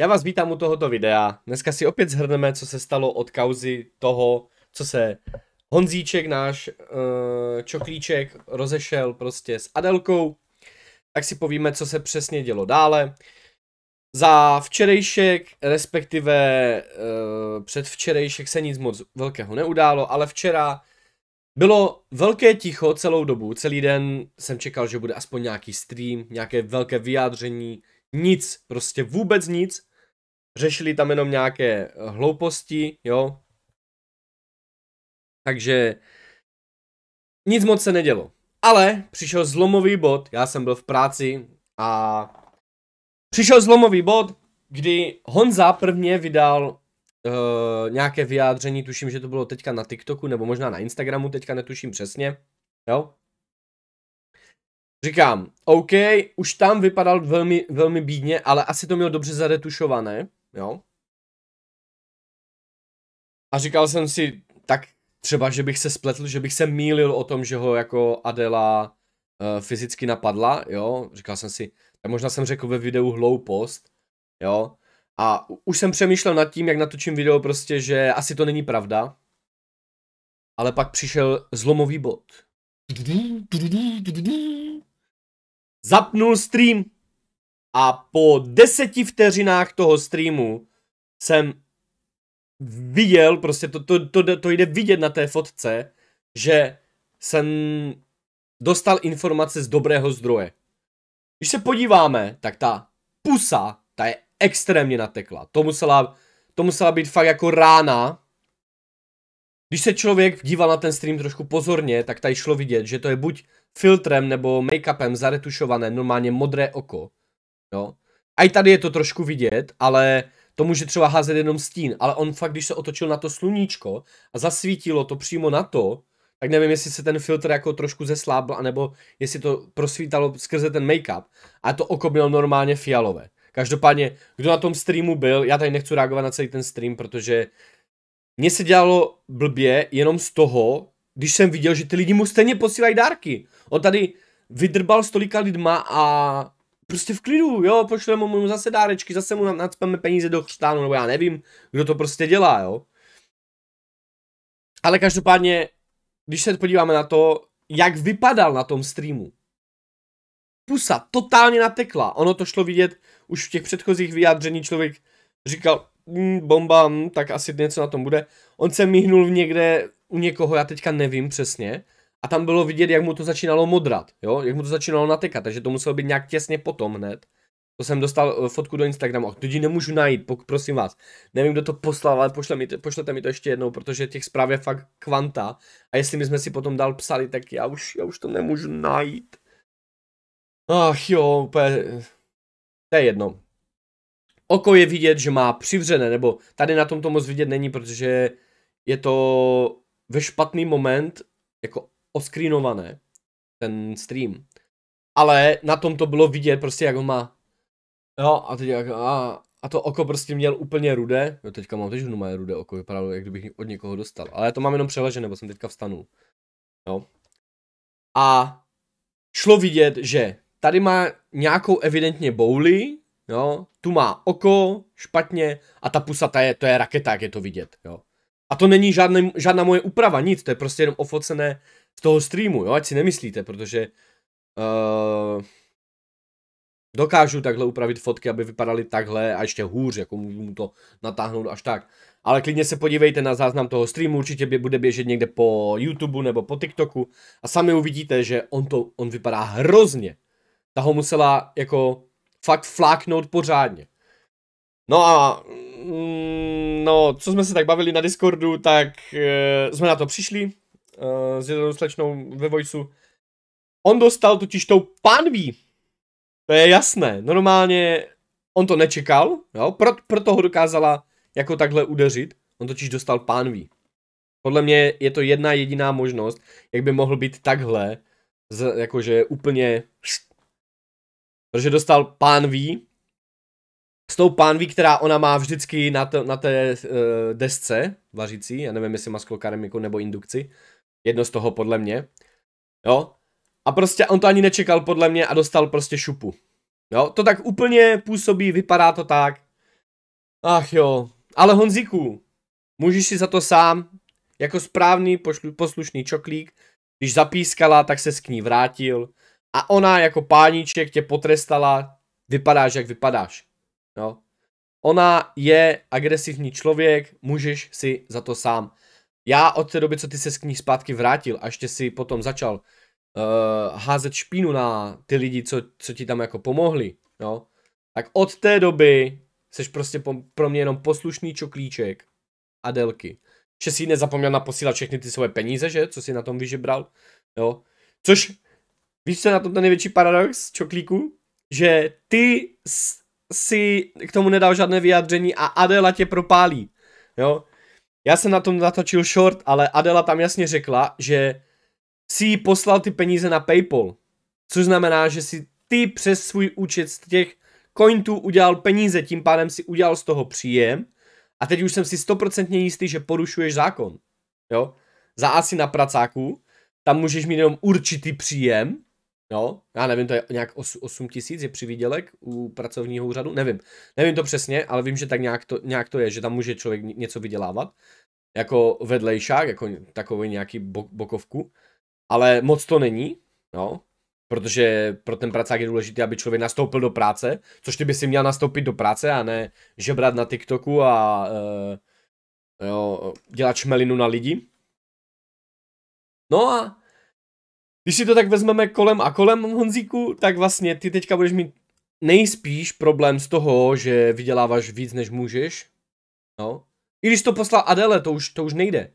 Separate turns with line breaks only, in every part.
Já vás vítám u tohoto videa. Dneska si opět zhrneme, co se stalo od kauzy toho, co se Honzíček, náš uh, čoklíček, rozešel prostě s Adelkou. Tak si povíme, co se přesně dělo dále. Za včerejšek, respektive uh, předvčerejšek se nic moc velkého neudálo, ale včera bylo velké ticho celou dobu. Celý den jsem čekal, že bude aspoň nějaký stream, nějaké velké vyjádření, nic, prostě vůbec nic. Řešili tam jenom nějaké eh, hlouposti, jo. Takže nic moc se nedělo. Ale přišel zlomový bod, já jsem byl v práci a přišel zlomový bod, kdy Honza prvně vydal uh, nějaké vyjádření, tuším, že to bylo teďka na TikToku, nebo možná na Instagramu, teďka netuším přesně, jo. Říkám, OK, už tam vypadal velmi, velmi bídně, ale asi to měl dobře zaretušované, jo. A říkal jsem si, tak třeba, že bych se spletl, že bych se mýlil o tom, že ho jako Adela uh, fyzicky napadla, jo. Říkal jsem si, tak možná jsem řekl ve videu hloupost, jo. A už jsem přemýšlel nad tím, jak natočím video prostě, že asi to není pravda. Ale pak přišel zlomový bod zapnul stream a po deseti vteřinách toho streamu jsem viděl, prostě to, to, to, to jde vidět na té fotce, že jsem dostal informace z dobrého zdroje. Když se podíváme, tak ta pusa, ta je extrémně natekla. To musela, to musela být fakt jako rána. Když se člověk díval na ten stream trošku pozorně, tak tady šlo vidět, že to je buď filtrem nebo make-upem zaretušované normálně modré oko. Jo. A i tady je to trošku vidět, ale to může třeba házet jenom stín, ale on fakt, když se otočil na to sluníčko a zasvítilo to přímo na to, tak nevím, jestli se ten filtr jako trošku zeslábl, anebo jestli to prosvítalo skrze ten make-up. A to oko bylo normálně fialové. Každopádně, kdo na tom streamu byl, já tady nechci reagovat na celý ten stream, protože mně se dělalo blbě jenom z toho, když jsem viděl, že ty lidi mu stejně posílají dárky. On tady vydrbal stolika lidma a prostě v klidu, jo, pošleme mu zase dárečky, zase mu nadspeme peníze do chřtánu, nebo já nevím, kdo to prostě dělá, jo. Ale každopádně, když se podíváme na to, jak vypadal na tom streamu. Pusa totálně natekla, ono to šlo vidět už v těch předchozích vyjádření, člověk říkal, mm, bomba, mm, tak asi něco na tom bude. On se mihnul v někde u někoho, já teďka nevím přesně, a tam bylo vidět, jak mu to začínalo modrat, jo, jak mu to začínalo natekat, takže to muselo být nějak těsně potom hned. To jsem dostal eh, fotku do Instagramu, a ji nemůžu najít, pok, prosím vás. Nevím, kdo to poslal, ale pošle mi, pošlete mi to ještě jednou, protože těch zpráv je fakt kvanta. A jestli my jsme si potom dál psali, tak já už, já už to nemůžu najít. Ach jo, úplně... Eh, to je jedno. Oko je vidět, že má přivřené, nebo tady na tom to moc vidět není, protože je to ve špatný moment jako oskrinované ten stream. Ale na tom to bylo vidět prostě jak ho má. Jo a teď jak, a, a to oko prostě měl úplně rudé. Jo teďka mám teď má rudé oko, vypadalo jak kdybych od někoho dostal. Ale já to mám jenom přeležené, nebo jsem teďka vstanul. Jo. A šlo vidět, že tady má nějakou evidentně bouli, jo, tu má oko špatně a ta pusa, ta je, to je raketa, jak je to vidět, jo. A to není žádný, žádná moje úprava, nic, to je prostě jenom ofocené z toho streamu, jo, ať si nemyslíte, protože uh, dokážu takhle upravit fotky, aby vypadaly takhle a ještě hůř, jako můžu mu to natáhnout až tak. Ale klidně se podívejte na záznam toho streamu, určitě bude běžet někde po YouTube nebo po TikToku a sami uvidíte, že on to, on vypadá hrozně. Ta ho musela jako fakt fláknout pořádně. No a No, co jsme se tak bavili na Discordu, tak e, jsme na to přišli e, s jednou slečnou ve Vojcu. On dostal totiž tou pánví. To je jasné. Normálně on to nečekal, jo? Pro, proto ho dokázala jako takhle udeřit. On totiž dostal pánví. Podle mě je to jedna jediná možnost, jak by mohl být takhle, z, jakože úplně... Protože dostal pánví s tou pánví, která ona má vždycky na, to, na té uh, desce vařící, já nevím jestli má sklokaremiku nebo indukci, jedno z toho podle mě, jo, a prostě on to ani nečekal podle mě a dostal prostě šupu, jo, to tak úplně působí, vypadá to tak, ach jo, ale Honziku, můžeš si za to sám, jako správný pošlu, poslušný čoklík, když zapískala, tak se k ní vrátil a ona jako páníček tě potrestala, vypadáš jak vypadáš. Jo. No. Ona je agresivní člověk, můžeš si za to sám. Já od té doby, co ty se z ní zpátky vrátil a ještě si potom začal uh, házet špínu na ty lidi, co, co ti tam jako pomohli, jo, no, tak od té doby jsi prostě po, pro mě jenom poslušný čoklíček a delky. Že si nezapomněl naposílat všechny ty svoje peníze, že? Co si na tom vyžebral, jo. Což, víš, co je na tom ten největší paradox čoklíku? Že ty si k tomu nedal žádné vyjádření a Adela tě propálí, jo. Já jsem na tom natočil short, ale Adela tam jasně řekla, že si jí poslal ty peníze na Paypal, což znamená, že si ty přes svůj účet z těch cointů udělal peníze, tím pádem si udělal z toho příjem a teď už jsem si stoprocentně jistý, že porušuješ zákon, jo. Za asi na pracáku, tam můžeš mít jenom určitý příjem, Jo, já nevím, to je nějak 8 tisíc je přivídělek u pracovního úřadu, nevím. Nevím to přesně, ale vím, že tak nějak to, nějak to je, že tam může člověk něco vydělávat. Jako vedlejšák, jako takový nějaký bok, bokovku. Ale moc to není, jo. Protože pro ten pracák je důležité, aby člověk nastoupil do práce, což ty by si měl nastoupit do práce a ne žebrat na TikToku a e, jo, dělat šmelinu na lidi. No a když si to tak vezmeme kolem a kolem, Honzíku, tak vlastně ty teďka budeš mít nejspíš problém z toho, že vyděláváš víc, než můžeš. No. I když to poslal Adele, to už, to už nejde.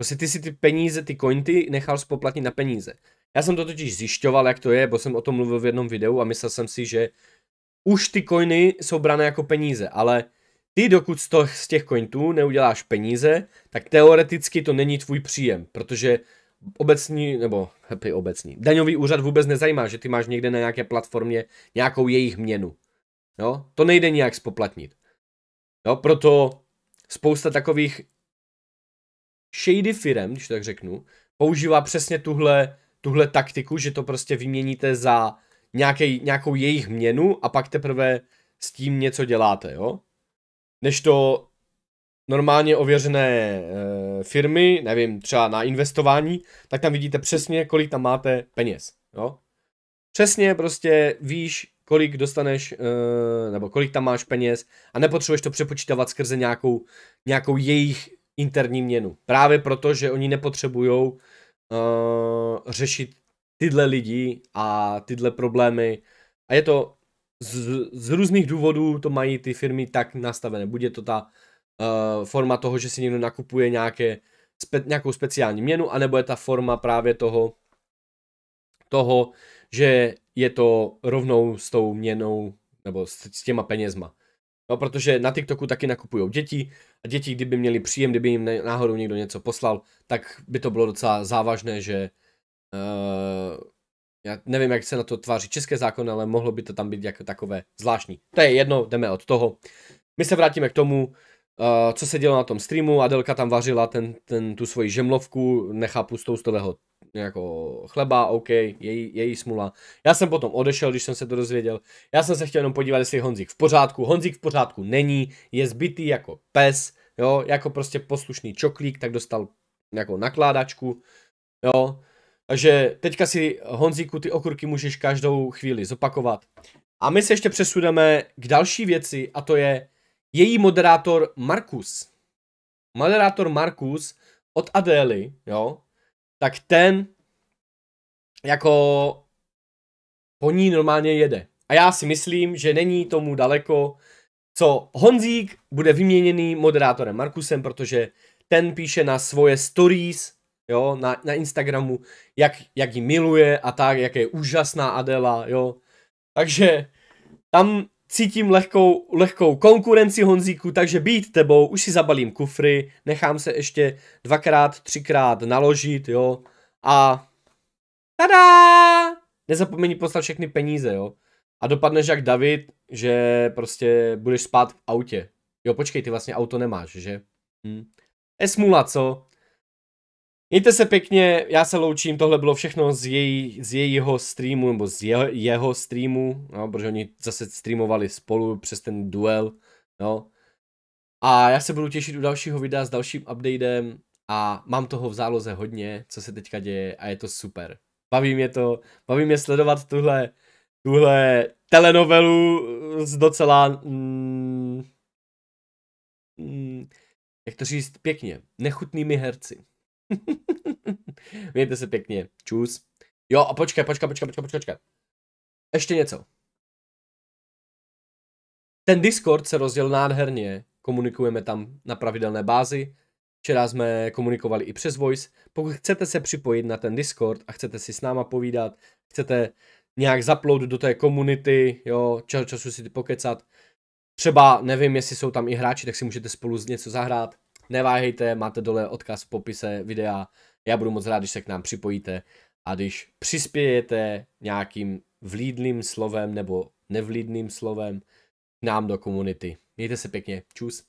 Prostě ty si ty peníze, ty kointy nechal spoplatnit na peníze. Já jsem to totiž zjišťoval, jak to je, bo jsem o tom mluvil v jednom videu a myslel jsem si, že už ty coiny jsou brané jako peníze, ale ty dokud z, toho, z těch cointů neuděláš peníze, tak teoreticky to není tvůj příjem, protože obecní, nebo happy obecní, daňový úřad vůbec nezajímá, že ty máš někde na nějaké platformě nějakou jejich měnu. Jo? To nejde nijak spoplatnit. Jo? Proto spousta takových shady firm, když tak řeknu, používá přesně tuhle, tuhle taktiku, že to prostě vyměníte za nějaký, nějakou jejich měnu a pak teprve s tím něco děláte, jo? Než to normálně ověřené eh, firmy, nevím, třeba na investování, tak tam vidíte přesně, kolik tam máte peněz. Jo? Přesně prostě víš, kolik dostaneš, eh, nebo kolik tam máš peněz a nepotřebuješ to přepočítávat skrze nějakou, nějakou jejich interní měnu. Právě proto, že oni nepotřebují uh, eh, řešit tyhle lidi a tyhle problémy. A je to z, z různých důvodů, to mají ty firmy tak nastavené. Bude to ta uh, forma toho, že si někdo nakupuje nějaké, spe, nějakou speciální měnu, anebo je ta forma právě toho, toho, že je to rovnou s tou měnou nebo s, s těma penězma. No, protože na TikToku taky nakupují děti a děti, kdyby měli příjem, kdyby jim náhodou někdo něco poslal, tak by to bylo docela závažné, že uh, já nevím, jak se na to tváří české zákony, ale mohlo by to tam být jako takové zvláštní. To je jedno, jdeme od toho. My se vrátíme k tomu, Uh, co se dělo na tom streamu, Adelka tam vařila ten, ten, tu svoji žemlovku, nechápu z toustového jako chleba, OK, její, její smula. Já jsem potom odešel, když jsem se to dozvěděl. Já jsem se chtěl jenom podívat, jestli je Honzik v pořádku. Honzik v pořádku není, je zbytý jako pes, jo, jako prostě poslušný čoklík, tak dostal jako nakládačku, jo. Takže teďka si Honzíku ty okurky můžeš každou chvíli zopakovat. A my se ještě přesuneme k další věci a to je její moderátor Markus, moderátor Markus od Adély, jo, tak ten jako po ní normálně jede. A já si myslím, že není tomu daleko, co Honzík bude vyměněný moderátorem Markusem, protože ten píše na svoje stories, jo, na, na Instagramu, jak, jak ji miluje a tak, jak je úžasná Adela, jo. Takže tam cítím lehkou, lehkou konkurenci Honzíku, takže být tebou, už si zabalím kufry, nechám se ještě dvakrát, třikrát naložit, jo, a tada! Nezapomeň poslat všechny peníze, jo. A dopadneš jak David, že prostě budeš spát v autě. Jo, počkej, ty vlastně auto nemáš, že? Hm. Esmula, co? Mějte se pěkně, já se loučím, tohle bylo všechno z, její, z jejího streamu, nebo z jeho, jeho streamu, no, protože oni zase streamovali spolu přes ten duel, no. A já se budu těšit u dalšího videa s dalším updatem a mám toho v záloze hodně, co se teďka děje a je to super. Baví mě to, baví mě sledovat tuhle, tuhle telenovelu z docela... Mm, mm, jak to říct pěkně, nechutnými herci. Mějte se pěkně. Čus. Jo, a počkej, počkej, počkej, počkej, počkej. Ještě něco. Ten Discord se rozděl nádherně. Komunikujeme tam na pravidelné bázi. Včera jsme komunikovali i přes Voice. Pokud chcete se připojit na ten Discord a chcete si s náma povídat, chcete nějak zaplout do té komunity, jo, čas času si ty pokecat. Třeba nevím, jestli jsou tam i hráči, tak si můžete spolu něco zahrát neváhejte, máte dole odkaz v popise videa. Já budu moc rád, když se k nám připojíte a když přispějete nějakým vlídným slovem nebo nevlídným slovem nám do komunity. Mějte se pěkně, čus.